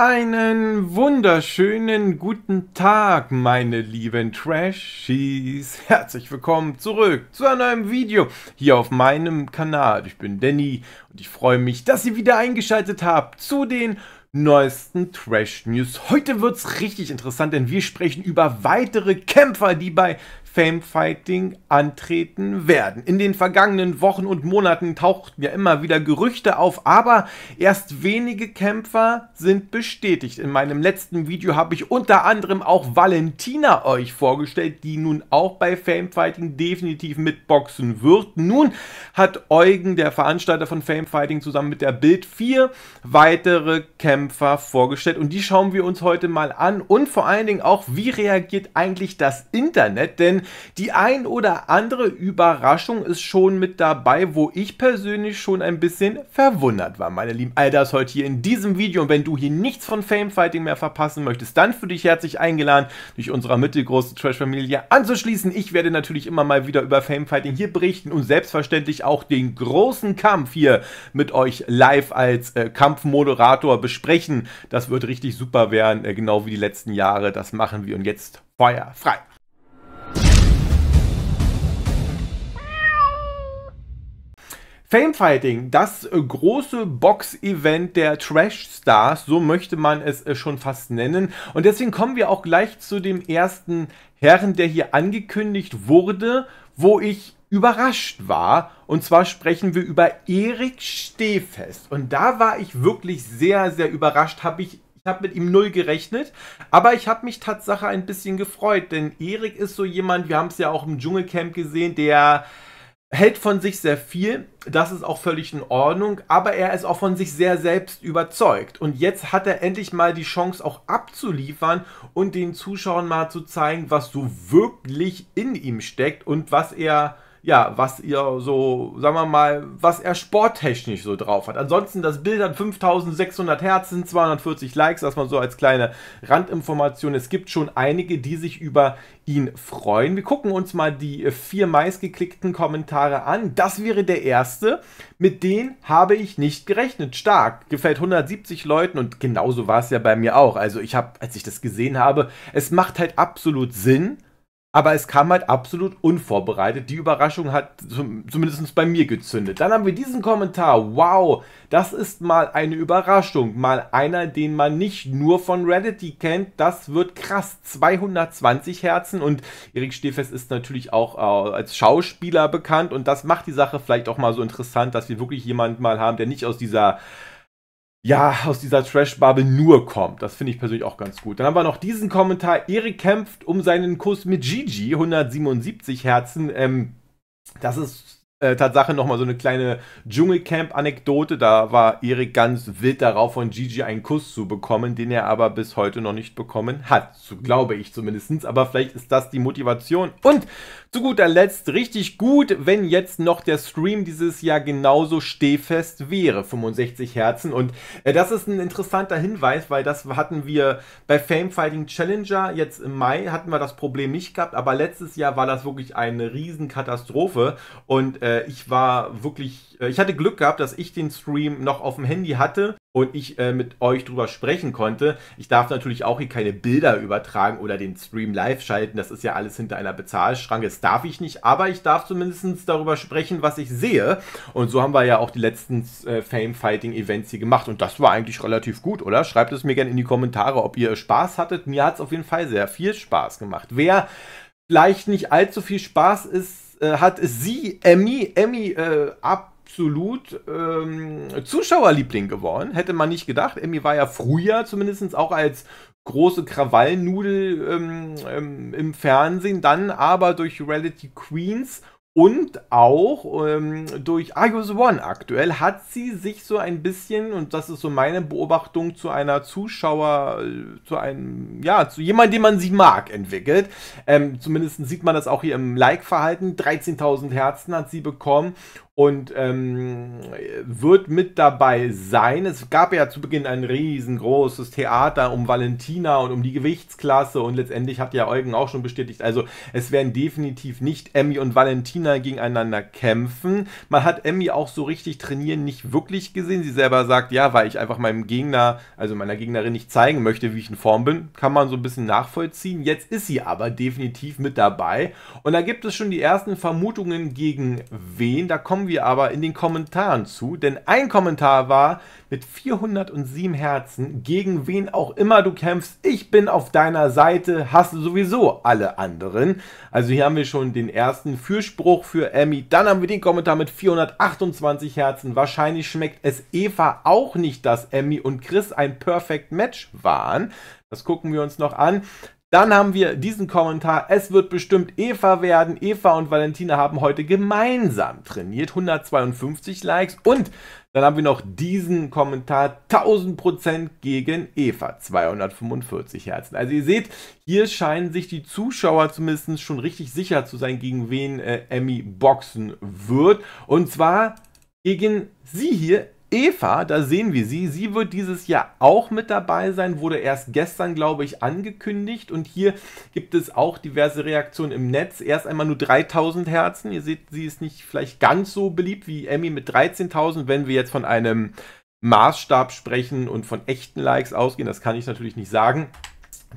Einen wunderschönen guten Tag, meine lieben Trashies. Herzlich willkommen zurück zu einem neuen Video hier auf meinem Kanal. Ich bin Danny und ich freue mich, dass ihr wieder eingeschaltet habt zu den neuesten Trash News. Heute wird es richtig interessant, denn wir sprechen über weitere Kämpfer, die bei Famefighting antreten werden. In den vergangenen Wochen und Monaten tauchten ja immer wieder Gerüchte auf, aber erst wenige Kämpfer sind bestätigt. In meinem letzten Video habe ich unter anderem auch Valentina euch vorgestellt, die nun auch bei Famefighting definitiv mitboxen wird. Nun hat Eugen, der Veranstalter von Famefighting, zusammen mit der Bild vier weitere Kämpfer vorgestellt und die schauen wir uns heute mal an und vor allen Dingen auch, wie reagiert eigentlich das Internet, denn denn die ein oder andere Überraschung ist schon mit dabei, wo ich persönlich schon ein bisschen verwundert war, meine Lieben. All das heute hier in diesem Video und wenn du hier nichts von Famefighting mehr verpassen möchtest, dann für dich herzlich eingeladen, dich unserer mittelgroßen Trash-Familie anzuschließen. Ich werde natürlich immer mal wieder über Famefighting hier berichten und selbstverständlich auch den großen Kampf hier mit euch live als äh, Kampfmoderator besprechen. Das wird richtig super werden, äh, genau wie die letzten Jahre. Das machen wir und jetzt Feuer frei. Famefighting, das große Box-Event der Trash-Stars, so möchte man es äh, schon fast nennen. Und deswegen kommen wir auch gleich zu dem ersten Herren, der hier angekündigt wurde, wo ich überrascht war. Und zwar sprechen wir über Erik Stehfest. Und da war ich wirklich sehr, sehr überrascht. Habe ich habe mit ihm null gerechnet, aber ich habe mich Tatsache ein bisschen gefreut, denn Erik ist so jemand, wir haben es ja auch im Dschungelcamp gesehen, der hält von sich sehr viel, das ist auch völlig in Ordnung, aber er ist auch von sich sehr selbst überzeugt. Und jetzt hat er endlich mal die Chance auch abzuliefern und den Zuschauern mal zu zeigen, was so wirklich in ihm steckt und was er ja, was ihr so, sagen wir mal, was er sporttechnisch so drauf hat. Ansonsten das Bild hat 5600 Herzen, 240 Likes, das mal so als kleine Randinformation. Es gibt schon einige, die sich über ihn freuen. Wir gucken uns mal die vier meistgeklickten Kommentare an. Das wäre der erste. Mit denen habe ich nicht gerechnet. Stark. Gefällt 170 Leuten und genauso war es ja bei mir auch. Also ich habe, als ich das gesehen habe, es macht halt absolut Sinn aber es kam halt absolut unvorbereitet. Die Überraschung hat zumindest bei mir gezündet. Dann haben wir diesen Kommentar. Wow, das ist mal eine Überraschung. Mal einer, den man nicht nur von Reddit kennt. Das wird krass. 220 Herzen. Und Erik Stefes ist natürlich auch äh, als Schauspieler bekannt. Und das macht die Sache vielleicht auch mal so interessant, dass wir wirklich jemanden mal haben, der nicht aus dieser ja, aus dieser Trash-Bubble nur kommt. Das finde ich persönlich auch ganz gut. Dann haben wir noch diesen Kommentar. Erik kämpft um seinen Kuss mit Gigi, 177 Herzen. Ähm, das ist äh, Tatsache nochmal so eine kleine Dschungelcamp-Anekdote. Da war Erik ganz wild darauf, von Gigi einen Kuss zu bekommen, den er aber bis heute noch nicht bekommen hat. So glaube ich zumindest. Aber vielleicht ist das die Motivation. Und zu guter Letzt richtig gut, wenn jetzt noch der Stream dieses Jahr genauso stehfest wäre. 65 Herzen. Und äh, das ist ein interessanter Hinweis, weil das hatten wir bei Fame Fighting Challenger jetzt im Mai, hatten wir das Problem nicht gehabt. Aber letztes Jahr war das wirklich eine Riesenkatastrophe. Und äh, äh, ich war wirklich, äh, ich hatte Glück gehabt, dass ich den Stream noch auf dem Handy hatte und ich äh, mit euch drüber sprechen konnte. Ich darf natürlich auch hier keine Bilder übertragen oder den Stream live schalten. Das ist ja alles hinter einer Bezahlschranke. Das darf ich nicht, aber ich darf zumindest darüber sprechen, was ich sehe. Und so haben wir ja auch die letzten äh, Fame-Fighting-Events hier gemacht. Und das war eigentlich relativ gut, oder? Schreibt es mir gerne in die Kommentare, ob ihr Spaß hattet. Mir hat es auf jeden Fall sehr viel Spaß gemacht. Wer vielleicht nicht allzu viel Spaß ist, äh, hat sie, Emmy, Emmy äh, absolut ähm, Zuschauerliebling geworden. Hätte man nicht gedacht. Emmy war ja früher zumindest auch als große Krawallnudel ähm, ähm, im Fernsehen, dann aber durch Reality Queens und auch ähm, durch Argus One aktuell hat sie sich so ein bisschen, und das ist so meine Beobachtung, zu einer Zuschauer, äh, zu einem, ja, zu jemandem, den man sie mag, entwickelt. Ähm, Zumindest sieht man das auch hier im Like-Verhalten. 13.000 Herzen hat sie bekommen und ähm, wird mit dabei sein. Es gab ja zu Beginn ein riesengroßes Theater um Valentina und um die Gewichtsklasse und letztendlich hat ja Eugen auch schon bestätigt, also es werden definitiv nicht Emmy und Valentina gegeneinander kämpfen. Man hat Emmy auch so richtig trainieren nicht wirklich gesehen. Sie selber sagt, ja, weil ich einfach meinem Gegner, also meiner Gegnerin nicht zeigen möchte, wie ich in Form bin, kann man so ein bisschen nachvollziehen. Jetzt ist sie aber definitiv mit dabei und da gibt es schon die ersten Vermutungen gegen wen. Da kommen wir aber in den Kommentaren zu, denn ein Kommentar war mit 407 Herzen, gegen wen auch immer du kämpfst, ich bin auf deiner Seite, hasse sowieso alle anderen. Also hier haben wir schon den ersten Fürspruch für Emmy, dann haben wir den Kommentar mit 428 Herzen, wahrscheinlich schmeckt es Eva auch nicht, dass Emmy und Chris ein Perfect Match waren. Das gucken wir uns noch an. Dann haben wir diesen Kommentar, es wird bestimmt Eva werden. Eva und Valentina haben heute gemeinsam trainiert, 152 Likes. Und dann haben wir noch diesen Kommentar, 1000% gegen Eva, 245 Herzen. Also ihr seht, hier scheinen sich die Zuschauer zumindest schon richtig sicher zu sein, gegen wen äh, Emmy boxen wird. Und zwar gegen sie hier, Eva, da sehen wir sie. Sie wird dieses Jahr auch mit dabei sein, wurde erst gestern, glaube ich, angekündigt. Und hier gibt es auch diverse Reaktionen im Netz. Erst einmal nur 3000 Herzen. Ihr seht, sie ist nicht vielleicht ganz so beliebt wie Emmy mit 13.000, wenn wir jetzt von einem Maßstab sprechen und von echten Likes ausgehen. Das kann ich natürlich nicht sagen.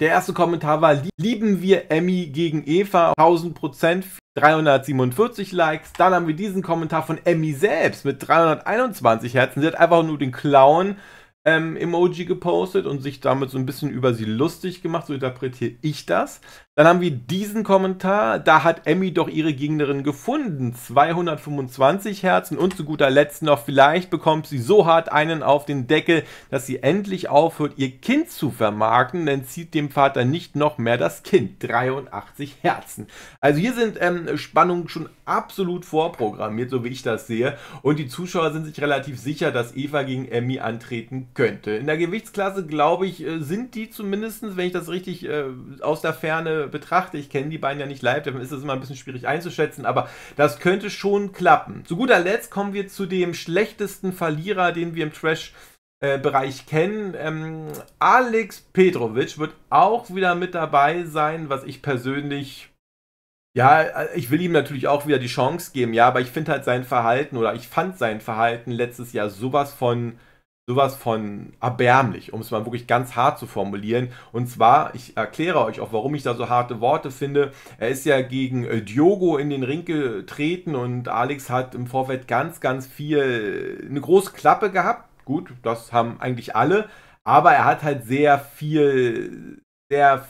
Der erste Kommentar war, lieben wir Emmy gegen Eva 1000%, für 347 Likes. Dann haben wir diesen Kommentar von Emmy selbst mit 321 Herzen. Sie hat einfach nur den Clown ähm, Emoji gepostet und sich damit so ein bisschen über sie lustig gemacht, so interpretiere ich das. Dann haben wir diesen Kommentar, da hat Emmy doch ihre Gegnerin gefunden, 225 Herzen und zu guter Letzt noch, vielleicht bekommt sie so hart einen auf den Deckel, dass sie endlich aufhört, ihr Kind zu vermarkten, denn zieht dem Vater nicht noch mehr das Kind, 83 Herzen. Also hier sind ähm, Spannungen schon absolut vorprogrammiert, so wie ich das sehe und die Zuschauer sind sich relativ sicher, dass Eva gegen Emmy antreten könnte. In der Gewichtsklasse, glaube ich, äh, sind die zumindest, wenn ich das richtig äh, aus der Ferne betrachte, ich kenne die beiden ja nicht live, dann ist es immer ein bisschen schwierig einzuschätzen, aber das könnte schon klappen. Zu guter Letzt kommen wir zu dem schlechtesten Verlierer, den wir im Trash äh, Bereich kennen. Ähm, Alex Petrovic wird auch wieder mit dabei sein, was ich persönlich, ja, äh, ich will ihm natürlich auch wieder die Chance geben, ja, aber ich finde halt sein Verhalten oder ich fand sein Verhalten letztes Jahr sowas von sowas von erbärmlich, um es mal wirklich ganz hart zu formulieren. Und zwar, ich erkläre euch auch, warum ich da so harte Worte finde. Er ist ja gegen äh, Diogo in den Ring getreten und Alex hat im Vorfeld ganz, ganz viel, äh, eine große Klappe gehabt. Gut, das haben eigentlich alle. Aber er hat halt sehr viel, sehr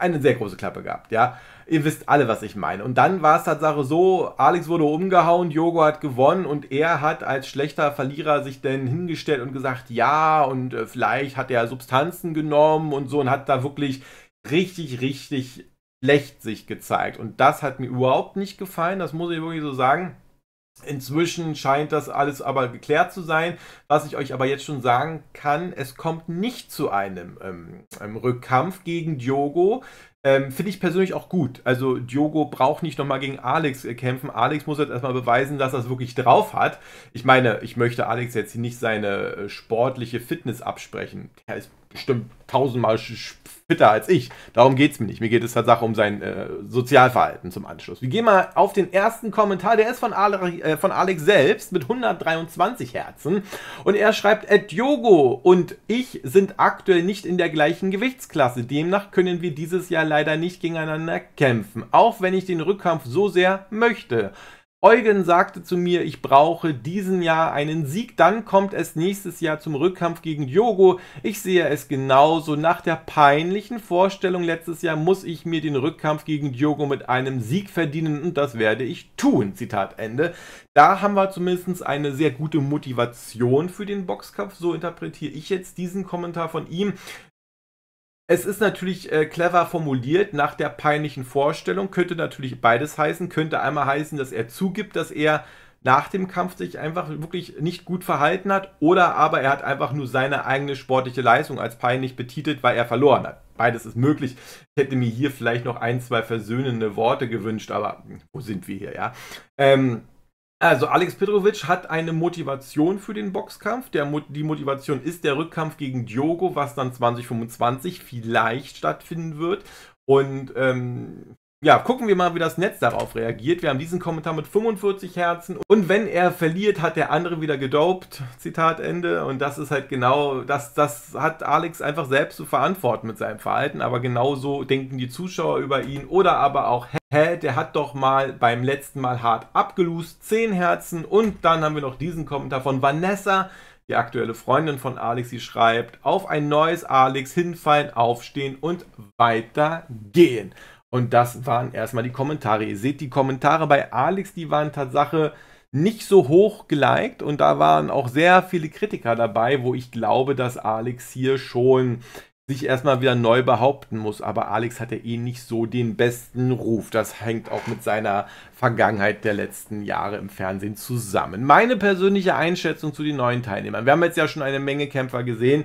eine sehr große Klappe gehabt, ja. Ihr wisst alle, was ich meine. Und dann war es Tatsache so, Alex wurde umgehauen, Jogo hat gewonnen und er hat als schlechter Verlierer sich denn hingestellt und gesagt, ja, und äh, vielleicht hat er Substanzen genommen und so und hat da wirklich richtig, richtig schlecht sich gezeigt. Und das hat mir überhaupt nicht gefallen, das muss ich wirklich so sagen. Inzwischen scheint das alles aber geklärt zu sein. Was ich euch aber jetzt schon sagen kann, es kommt nicht zu einem, ähm, einem Rückkampf gegen Diogo. Ähm, Finde ich persönlich auch gut. Also Diogo braucht nicht nochmal gegen Alex äh, kämpfen. Alex muss jetzt erstmal beweisen, dass er es wirklich drauf hat. Ich meine, ich möchte Alex jetzt hier nicht seine äh, sportliche Fitness absprechen. Er ist bestimmt tausendmal fitter als ich. Darum geht es mir nicht. Mir geht es tatsächlich um sein äh, Sozialverhalten zum Anschluss. Wir gehen mal auf den ersten Kommentar. Der ist von, Ale äh, von Alex selbst mit 123 Herzen. Und er schreibt, äh, Diogo und ich sind aktuell nicht in der gleichen Gewichtsklasse. Demnach können wir dieses Jahr leider nicht gegeneinander kämpfen, auch wenn ich den Rückkampf so sehr möchte. Eugen sagte zu mir, ich brauche diesen Jahr einen Sieg, dann kommt es nächstes Jahr zum Rückkampf gegen Yogo. Ich sehe es genauso. Nach der peinlichen Vorstellung letztes Jahr muss ich mir den Rückkampf gegen Yogo mit einem Sieg verdienen und das werde ich tun. Zitat Ende. Da haben wir zumindest eine sehr gute Motivation für den Boxkampf. So interpretiere ich jetzt diesen Kommentar von ihm. Es ist natürlich äh, clever formuliert nach der peinlichen Vorstellung. Könnte natürlich beides heißen. Könnte einmal heißen, dass er zugibt, dass er nach dem Kampf sich einfach wirklich nicht gut verhalten hat. Oder aber er hat einfach nur seine eigene sportliche Leistung als peinlich betitelt, weil er verloren hat. Beides ist möglich. Ich hätte mir hier vielleicht noch ein, zwei versöhnende Worte gewünscht, aber hm, wo sind wir hier, ja? Ähm, also Alex Petrovic hat eine Motivation für den Boxkampf. Der, die Motivation ist der Rückkampf gegen Diogo, was dann 2025 vielleicht stattfinden wird. Und ähm, ja, gucken wir mal, wie das Netz darauf reagiert. Wir haben diesen Kommentar mit 45 Herzen. Und wenn er verliert, hat der andere wieder gedopt. Zitat Ende. Und das ist halt genau, das, das hat Alex einfach selbst zu verantworten mit seinem Verhalten. Aber genauso denken die Zuschauer über ihn. Oder aber auch, hä, der hat doch mal beim letzten Mal hart abgelust. 10 Herzen. Und dann haben wir noch diesen Kommentar von Vanessa. Die aktuelle Freundin von Alex, sie schreibt, auf ein neues Alex hinfallen, aufstehen und weitergehen. Und das waren erstmal die Kommentare. Ihr seht, die Kommentare bei Alex, die waren Tatsache nicht so hoch geliked und da waren auch sehr viele Kritiker dabei, wo ich glaube, dass Alex hier schon sich erstmal wieder neu behaupten muss. Aber Alex hat ja eh nicht so den besten Ruf. Das hängt auch mit seiner Vergangenheit der letzten Jahre im Fernsehen zusammen. Meine persönliche Einschätzung zu den neuen Teilnehmern. Wir haben jetzt ja schon eine Menge Kämpfer gesehen.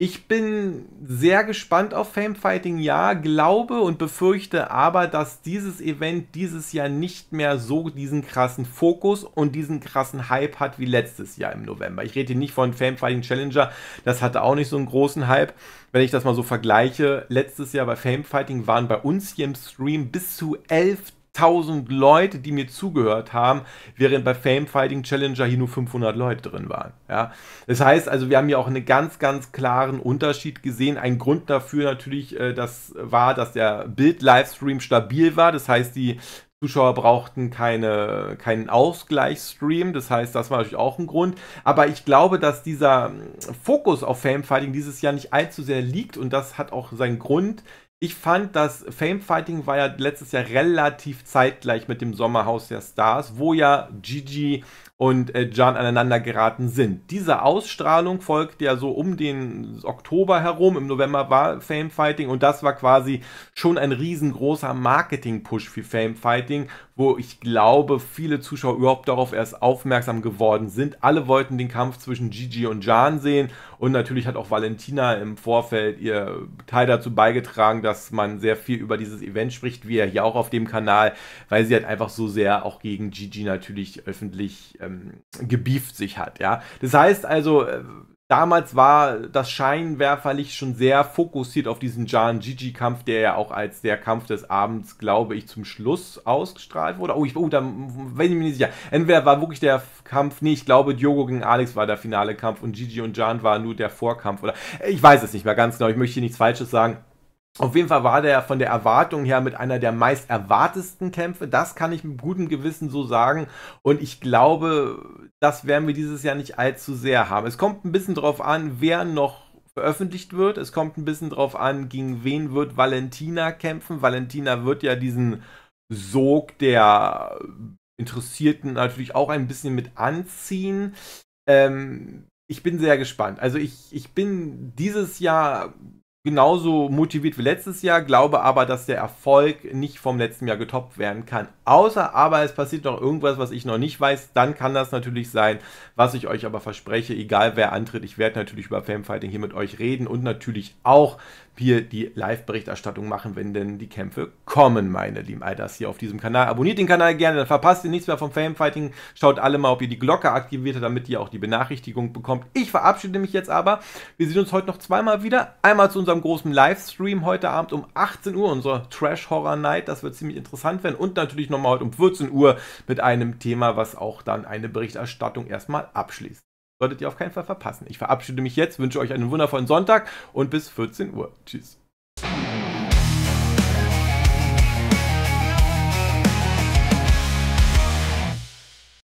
Ich bin sehr gespannt auf Famefighting, ja, glaube und befürchte aber, dass dieses Event dieses Jahr nicht mehr so diesen krassen Fokus und diesen krassen Hype hat wie letztes Jahr im November. Ich rede hier nicht von Famefighting Challenger, das hatte auch nicht so einen großen Hype. Wenn ich das mal so vergleiche, letztes Jahr bei Famefighting waren bei uns hier im Stream bis zu 11 1000 Leute, die mir zugehört haben, während bei Fame Fighting Challenger hier nur 500 Leute drin waren. Ja? Das heißt also, wir haben hier auch einen ganz, ganz klaren Unterschied gesehen. Ein Grund dafür natürlich, äh, das war, dass der Bild-Livestream stabil war. Das heißt, die Zuschauer brauchten keine, keinen Ausgleichsstream, das heißt, das war natürlich auch ein Grund. Aber ich glaube, dass dieser ähm, Fokus auf Famefighting dieses Jahr nicht allzu sehr liegt und das hat auch seinen Grund ich fand, das Fame Fighting war ja letztes Jahr relativ zeitgleich mit dem Sommerhaus der Stars, wo ja Gigi und äh, Jan aneinander geraten sind. Diese Ausstrahlung folgte ja so um den Oktober herum. Im November war Fame Fighting und das war quasi schon ein riesengroßer Marketing-Push für Fame Fighting, wo ich glaube, viele Zuschauer überhaupt darauf erst aufmerksam geworden sind. Alle wollten den Kampf zwischen Gigi und Jan sehen und natürlich hat auch Valentina im Vorfeld ihr Teil dazu beigetragen, dass man sehr viel über dieses Event spricht, wie er hier auch auf dem Kanal, weil sie halt einfach so sehr auch gegen Gigi natürlich öffentlich äh, ähm, gebieft sich hat. Ja? Das heißt also, äh, damals war das Scheinwerferlicht schon sehr fokussiert auf diesen Jan Gigi-Kampf, der ja auch als der Kampf des Abends, glaube ich, zum Schluss ausgestrahlt wurde. Oh, ich oh, da bin ich mir nicht sicher. Entweder war wirklich der Kampf, nee, ich glaube, Diogo gegen Alex war der finale Kampf und Gigi und Jan war nur der Vorkampf. Oder ich weiß es nicht mehr ganz genau, ich möchte hier nichts Falsches sagen. Auf jeden Fall war der von der Erwartung her mit einer der meist erwartesten Kämpfe. Das kann ich mit gutem Gewissen so sagen. Und ich glaube, das werden wir dieses Jahr nicht allzu sehr haben. Es kommt ein bisschen drauf an, wer noch veröffentlicht wird. Es kommt ein bisschen drauf an, gegen wen wird Valentina kämpfen. Valentina wird ja diesen Sog der Interessierten natürlich auch ein bisschen mit anziehen. Ähm, ich bin sehr gespannt. Also ich, ich bin dieses Jahr genauso motiviert wie letztes Jahr, glaube aber, dass der Erfolg nicht vom letzten Jahr getoppt werden kann. Außer aber es passiert noch irgendwas, was ich noch nicht weiß, dann kann das natürlich sein, was ich euch aber verspreche, egal wer antritt, ich werde natürlich über Fanfighting hier mit euch reden und natürlich auch hier die Live-Berichterstattung machen, wenn denn die Kämpfe kommen, meine lieben Alters hier auf diesem Kanal. Abonniert den Kanal gerne, dann verpasst ihr nichts mehr vom Fame-Fighting. Schaut alle mal, ob ihr die Glocke aktiviert habt, damit ihr auch die Benachrichtigung bekommt. Ich verabschiede mich jetzt aber. Wir sehen uns heute noch zweimal wieder. Einmal zu unserem großen Livestream heute Abend um 18 Uhr, unsere Trash Horror Night. Das wird ziemlich interessant werden. Und natürlich nochmal heute um 14 Uhr mit einem Thema, was auch dann eine Berichterstattung erstmal abschließt solltet ihr auf keinen Fall verpassen. Ich verabschiede mich jetzt, wünsche euch einen wundervollen Sonntag und bis 14 Uhr. Tschüss.